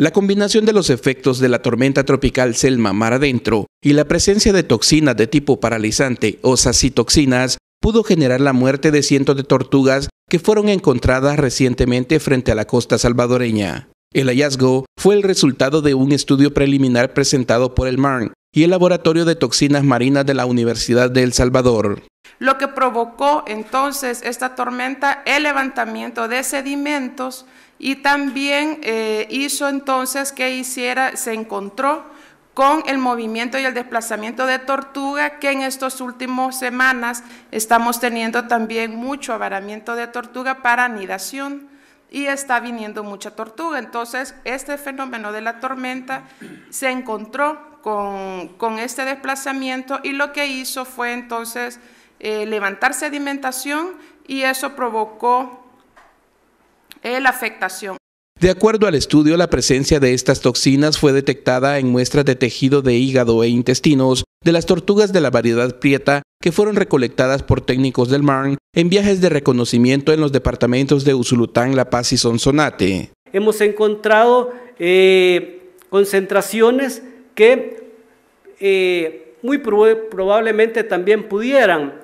La combinación de los efectos de la tormenta tropical Selma mar adentro y la presencia de toxinas de tipo paralizante o sacitoxinas pudo generar la muerte de cientos de tortugas que fueron encontradas recientemente frente a la costa salvadoreña. El hallazgo fue el resultado de un estudio preliminar presentado por el MARN y el Laboratorio de Toxinas Marinas de la Universidad de El Salvador lo que provocó entonces esta tormenta el levantamiento de sedimentos y también eh, hizo entonces que hiciera, se encontró con el movimiento y el desplazamiento de tortuga, que en estas últimas semanas estamos teniendo también mucho avaramiento de tortuga para anidación y está viniendo mucha tortuga. Entonces, este fenómeno de la tormenta se encontró con, con este desplazamiento y lo que hizo fue entonces eh, levantar sedimentación y eso provocó eh, la afectación. De acuerdo al estudio, la presencia de estas toxinas fue detectada en muestras de tejido de hígado e intestinos de las tortugas de la variedad prieta que fueron recolectadas por técnicos del MARN en viajes de reconocimiento en los departamentos de Usulután, La Paz y Sonsonate. Hemos encontrado eh, concentraciones que muy probablemente también pudieran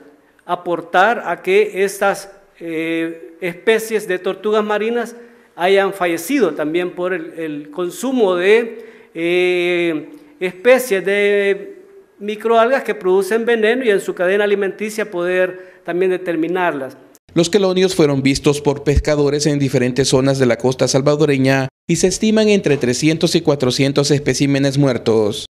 aportar a que estas eh, especies de tortugas marinas hayan fallecido también por el, consumo de eh, especies de microalgas que producen veneno y en su cadena alimenticia poder también determinarlas. Los quelonios fueron vistos por pescadores en diferentes zonas de la costa salvadoreña y se estiman entre 300 y 400 especímenes muertos.